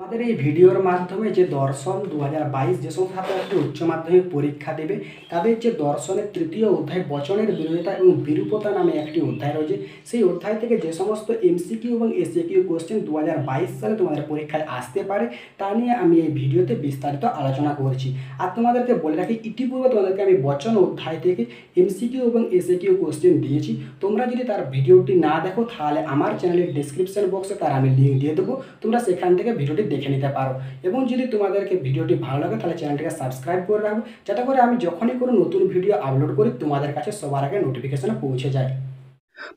আমাদের এই ভিডিওর মাধ্যমে যে দর্শন দু হাজার যে সমস্ত ছাত্রছাত্রী উচ্চ মাধ্যমিক পরীক্ষা দেবে তাদের যে দর্শনের তৃতীয় অধ্যায় বচনের বিরোধিতা এবং বিরূপতা নামে একটি অধ্যায় রয়েছে সেই অধ্যায় থেকে যে সমস্ত এমসিকিউ এবং এসিকিউ কোশ্চেন দু হাজার বাইশ সালে তোমাদের পরীক্ষায় আসতে পারে তা নিয়ে আমি এই ভিডিওতে বিস্তারিত আলোচনা করছি আর তোমাদেরকে বলে রাখি ইতিপূর্বে তোমাদেরকে আমি বচন অধ্যায় থেকে এমসিকিউ এবং এসিকিউ কোশ্চেন দিয়েছি তোমরা যদি তার ভিডিওটি না দেখো তাহলে আমার চ্যানেলের ডিসক্রিপশন বক্সে তার আমি লিঙ্ক দিয়ে দেবো তোমরা সেখান থেকে ভিডিওটি দেখে নিতে পারো এবং যদি তোমাদেরকে ভিডিওটি ভালো লাগে তাহলে চ্যানেলটিকে সাবস্ক্রাইব করে রাখো যাতে করে আমি যখনই কোনো নতুন ভিডিও আপলোড করি তোমাদের কাছে সবার আগে নোটিফিকেশানে পৌঁছে যায়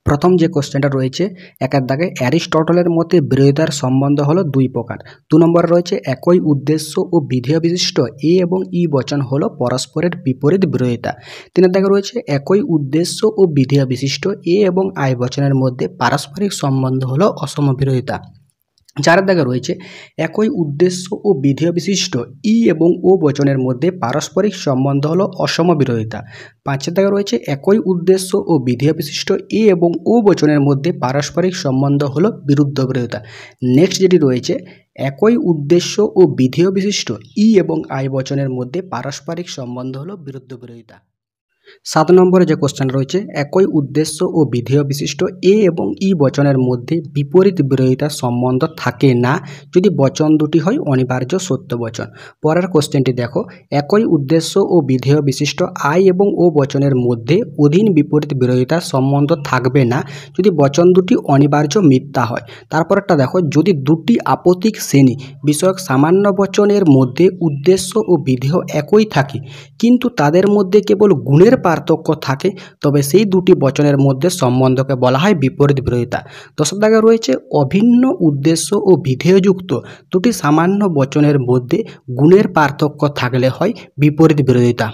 প্রথম যে কোশ্চেনটা রয়েছে একের দাগে অ্যারিস্টটলের মতে বিরোধিতার সম্বন্ধ হল দুই প্রকার দু নম্বর রয়েছে একই উদ্দেশ্য ও বিধেয় বিশিষ্ট এ এবং ই বচন হল পরস্পরের বিপরীত বিরোধিতা তিনের দাগে রয়েছে একই উদ্দেশ্য ও বিধেয় বিশিষ্ট এ এবং আই বচনের মধ্যে পারস্পরিক সম্বন্ধ হল অসম বিরোধিতা চার দাগে রয়েছে একই উদ্দেশ্য ও বিধেয় বিশিষ্ট ই এবং ও বচনের মধ্যে পারস্পরিক সম্বন্ধ হল অসম বিরোধিতা পাঁচের দাগে রয়েছে একই উদ্দেশ্য ও বিধেয় বিশিষ্ট এ এবং ও বচনের মধ্যে পারস্পরিক সম্বন্ধ হল বিরুদ্ধ বিরোধিতা নেক্সট যেটি রয়েছে একই উদ্দেশ্য ও বিধেয় বিশিষ্ট ই এবং আই বচনের মধ্যে পারস্পরিক সম্বন্ধ হল বিরুদ্ধ বিরোধিতা সাত নম্বরে যে কোশ্চেন রয়েছে একই উদ্দেশ্য ও বিধেয় বিশিষ্ট এ এবং ই বচনের মধ্যে বিপরীত বিরোধিতা সম্বন্ধ থাকে না যদি বচন দুটি হয় অনিবার্য সত্য বচন পরের কোশ্চেনটি দেখো একই উদ্দেশ্য ও বিধেয় বিশিষ্ট আই এবং ও বচনের মধ্যে অধীন বিপরীত বিরোধিতা সম্বন্ধ থাকবে না যদি বচন দুটি অনিবার্য মিথ্যা হয় তারপরটা দেখো যদি দুটি আপতিক শ্রেণী বিষয়ক সামান্য বচনের মধ্যে উদ্দেশ্য ও বিধেয় একই থাকে কিন্তু তাদের মধ্যে কেবল গুণের পার্থক্য থাকে তবে সেই দুটি বচনের মধ্যে সম্বন্ধকে বলা হয় বিপরীত বিরোধিতা দশম দাগে রয়েছে অভিন্ন উদ্দেশ্য ও বিধেয়যুক্ত দুটি সামান্য বচনের মধ্যে গুণের পার্থক্য থাকলে হয় বিপরীত বিরোধিতা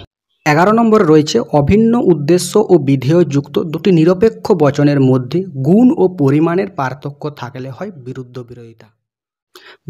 এগারো নম্বরে রয়েছে অভিন্ন উদ্দেশ্য ও বিধেয়যুক্ত দুটি নিরপেক্ষ বচনের মধ্যে গুণ ও পরিমাণের পার্থক্য থাকলে হয় বিরুদ্ধ বিরোধিতা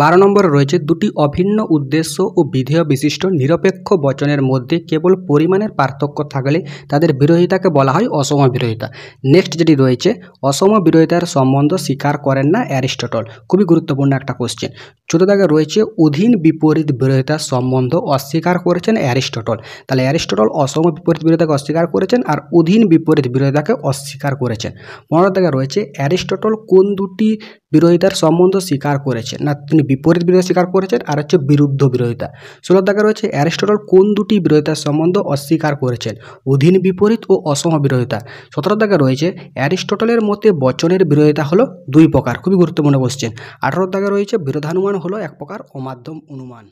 বারো নম্বরে রয়েছে দুটি অভিন্ন উদ্দেশ্য ও বিধেয় বিশিষ্ট নিরপেক্ষ বচনের মধ্যে কেবল পরিমাণের পার্থক্য থাকলে তাদের বিরোধিতাকে বলা হয় অসম বিরোধিতা নেক্সট যেটি রয়েছে অসম বিরোধিতার সম্বন্ধ স্বীকার করেন না অ্যারিস্টটল খুবই গুরুত্বপূর্ণ একটা কোশ্চেন ছোটো দাগে রয়েছে অধীন বিপরীত বিরোধিতার সম্বন্ধ অস্বীকার করেছেন অ্যারিস্টটল তাহলে অ্যারিস্টটল অসম বিপরীত বিরোধিতাকে অস্বীকার করেছেন আর অধীন বিপরীত বিরোধিতাকে অস্বীকার করেছেন পনেরো দাগে রয়েছে অ্যারিস্টটল কোন দুটি বিরোধিতার সম্বন্ধ স্বীকার করেছেন না তিনি বিপরীত বিরোধিতা স্বীকার করেছেন আর হচ্ছে বিরুদ্ধ বিরোধিতা ষোলো দাগে রয়েছে অ্যারিস্টটল কোন দুটি বিরোধিতার সম্বন্ধ অস্বীকার করেছেন অধীন বিপরীত ও অসম বিরোধিতা সতেরো দাগে রয়েছে অ্যারিস্টটলের মতে বচনের বিরোধিতা হলো দুই প্রকার খুবই গুরুত্বপূর্ণ কোশ্চেন আঠারো দাগে রয়েছে বিরোধানুমান হলো এক প্রকার অমাধ্যম অনুমান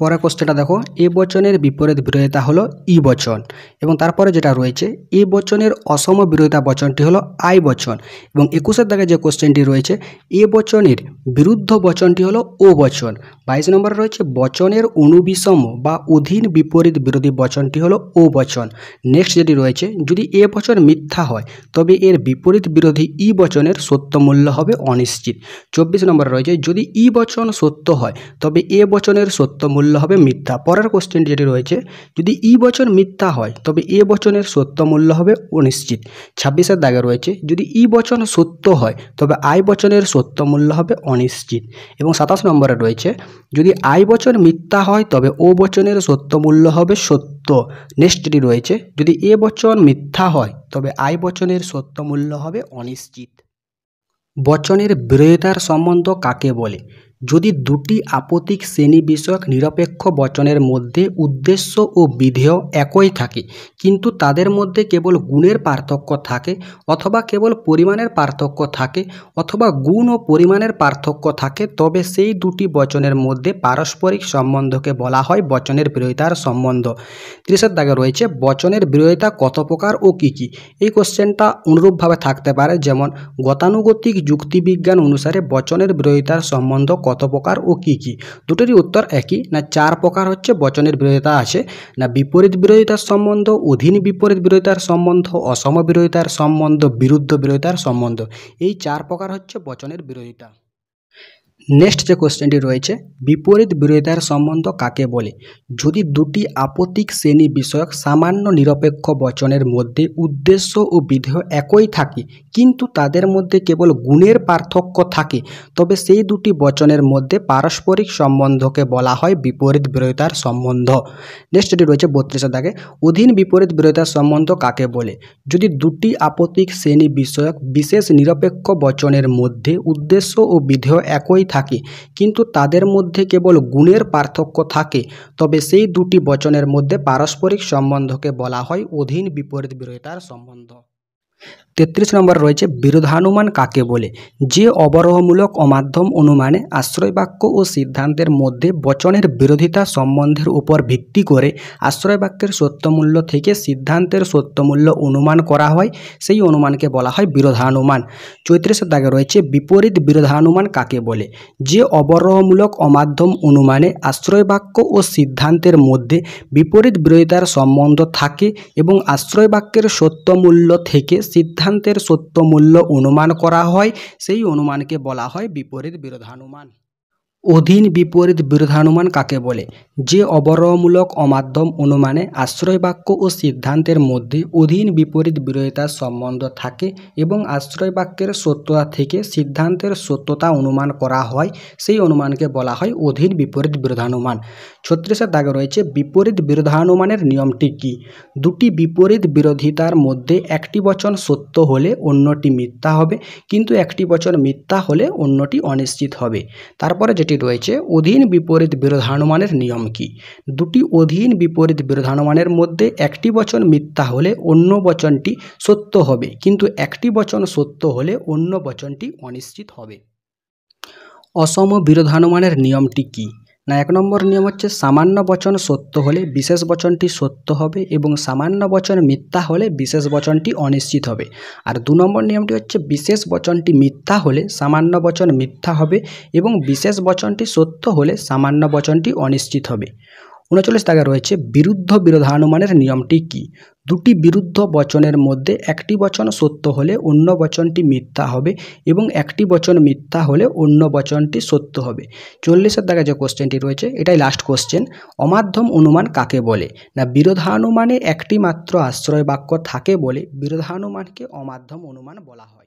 পরের কোশ্চেনটা দেখো এ বচনের বিপরীত বিরোধিতা হলো ই বচন এবং তারপরে যেটা রয়েছে এ বচনের অসম বিরোধিতা বচনটি হলো আই বচন এবং একুশের দাগে যে কোশ্চেনটি রয়েছে এ বচনের বিরুদ্ধ বচনটি হলো ও বচন বাইশ নম্বরে রয়েছে বচনের অনুবিষম বা অধীন বিপরীত বিরোধী বচনটি হলো ও বচন নেক্সট যেটি রয়েছে যদি এ বচন মিথ্যা হয় তবে এর বিপরীত বিরোধী ই বচনের সত্য মূল্য হবে অনিশ্চিত চব্বিশ নম্বরে রয়েছে যদি ই বচন সত্য হয় তবে এ বচনের সত্য মূল্য হবে মিথ্যা পরের কোশ্চেন যেটি রয়েছে যদি ই বচন মিথ্যা হয় তবে এ বচনের সত্য মূল্য হবে অনিশ্চিত ছাব্বিশের দাগে রয়েছে যদি ই বচন সত্য হয় তবে আই বচনের সত্য মূল্য হবে অনিশ্চিত এবং সাতাশ নম্বরে রয়েছে যদি আই বচন মিথ্যা হয় তবে ও বচনের সত্য মূল্য হবে সত্য নেক্সটটি রয়েছে যদি এ বচন মিথ্যা হয় তবে আই বচনের সত্য মূল্য হবে অনিশ্চিত বচনের বিরোধিতার সম্বন্ধ কাকে বলে যদি দুটি আপতিক শ্রেণী বিষয়ক নিরপেক্ষ বচনের মধ্যে উদ্দেশ্য ও বিধেয় একই থাকে কিন্তু তাদের মধ্যে কেবল গুণের পার্থক্য থাকে অথবা কেবল পরিমাণের পার্থক্য থাকে অথবা গুণ ও পরিমাণের পার্থক্য থাকে তবে সেই দুটি বচনের মধ্যে পারস্পরিক সম্বন্ধকে বলা হয় বচনের বিরোধিতার সম্বন্ধ ত্রিশের দাগে রয়েছে বচনের বিরোধিতা কত প্রকার ও কী কী এই কোশ্চেনটা অনুরূপভাবে থাকতে পারে যেমন গতানুগতিক যুক্তিবিজ্ঞান অনুসারে বচনের বিরোধিতার সম্বন্ধ কত কত প্রকার ও কি কি দুটোরই উত্তর একই না চার প্রকার হচ্ছে বচনের বিরোধিতা আছে না বিপরীত বিরোধিতার সম্বন্ধ অধীন বিপরীত বিরোধিতার সম্বন্ধ অসম বিরোধিতার সম্বন্ধ বিরুদ্ধ বিরোধিতার সম্বন্ধ এই চার প্রকার হচ্ছে বচনের বিরোধিতা নেক্সট যে কোশ্চেনটি রয়েছে বিপরীত বিরোধিতার সম্বন্ধ কাকে বলে যদি দুটি আপত্তিক শ্রেণী বিষয়ক সামান্য নিরপেক্ষ বচনের মধ্যে উদ্দেশ্য ও বিধেয় একই থাকে কিন্তু তাদের মধ্যে কেবল গুণের পার্থক্য থাকে তবে সেই দুটি বচনের মধ্যে পারস্পরিক সম্বন্ধকে বলা হয় বিপরীত বিরোধিতার সম্বন্ধ নেক্সটটি রয়েছে বত্রিশে দাগে অধীন বিপরীত বিরোধিতার সম্বন্ধ কাকে বলে যদি দুটি আপত্তিক শ্রেণী বিষয়ক বিশেষ নিরপেক্ষ বচনের মধ্যে উদ্দেশ্য ও বিধেয় একই থাকে কিন্তু তাদের মধ্যে কেবল গুণের পার্থক্য থাকে তবে সেই দুটি বচনের মধ্যে পারস্পরিক সম্বন্ধকে বলা হয় অধীন বিপরীত বিরোধিতার সম্বন্ধ তেত্রিশ নম্বর রয়েছে বিরোধানুমান কাকে বলে যে অবরোহমূলক অমাধ্যম অনুমানে আশ্রয়বাক্য ও সিদ্ধান্তের মধ্যে বচনের বিরোধিতা সম্বন্ধের উপর ভিত্তি করে আশ্রয়বাক্যের সত্যমূল্য থেকে সিদ্ধান্তের সত্যমূল্য অনুমান করা হয় সেই অনুমানকে বলা হয় বিরোধানুমান চৈত্রিশ দাগে রয়েছে বিপরীত বিরোধানুমান কাকে বলে যে অবরোহমূলক অমাধ্যম অনুমানে আশ্রয়বাক্য ও সিদ্ধান্তের মধ্যে বিপরীত বিরোধিতার সম্বন্ধ থাকে এবং আশ্রয়বাক্যের সত্যমূল্য থেকে সিদ্ধান্তের সত্য মূল্য অনুমান করা হয় সেই অনুমানকে বলা হয় বিপরীত বিরোধানুমান অধীন বিপরীত বিরোধানুমান কাকে বলে যে অবরহমূলক অমাধ্যম অনুমানে আশ্রয়বাক্য ও সিদ্ধান্তের মধ্যে অধীন বিপরীত বিরোধিতার সম্বন্ধ থাকে এবং আশ্রয়বাক্যের সত্যতা থেকে সিদ্ধান্তের সত্যতা অনুমান করা হয় সেই অনুমানকে বলা হয় অধীন বিপরীত বিরোধানুমান ছত্রিশের দাগে রয়েছে বিপরীত বিরোধানুমানের নিয়মটি কী দুটি বিপরীত বিরোধিতার মধ্যে একটি বচন সত্য হলে অন্যটি মিথ্যা হবে কিন্তু একটি বচন মিথ্যা হলে অন্যটি অনিশ্চিত হবে তারপরে যেটি প্রশ্নটি রয়েছে অধীন বিপরীত বিরোধানুমানের নিয়ম কি দুটি অধীন বিপরীত বিরোধানুমানের মধ্যে একটি বচন মিথ্যা হলে অন্য বচনটি সত্য হবে কিন্তু একটি বচন সত্য হলে অন্য বচনটি অনিশ্চিত হবে অসম বিরোধানুমানের নিয়মটি কী না এক নম্বর নিয়ম হচ্ছে সামান্য বচন সত্য হলে বিশেষ বচনটি সত্য হবে এবং সামান্য বচন মিথ্যা হলে বিশেষ বচনটি অনিশ্চিত হবে আর দু নম্বর নিয়মটি হচ্ছে বিশেষ বচনটি মিথ্যা হলে সামান্য বচন মিথ্যা হবে এবং বিশেষ বচনটি সত্য হলে সামান্য বচনটি অনিশ্চিত হবে উনচল্লিশ টাকা রয়েছে বিরুদ্ধ বিরোধানুমানের নিয়মটি কি দুটি বিরুদ্ধ বচনের মধ্যে একটি বচন সত্য হলে অন্য বচনটি মিথ্যা হবে এবং একটি বচন মিথ্যা হলে অন্য বচনটি সত্য হবে চল্লিশের দাগে যে কোশ্চেনটি রয়েছে এটাই লাস্ট কোশ্চেন অমাধ্যম অনুমান কাকে বলে না বিরোধানুমানে একটি মাত্র আশ্রয় বাক্য থাকে বলে বিরোধানুমানকে অমাধ্যম অনুমান বলা হয়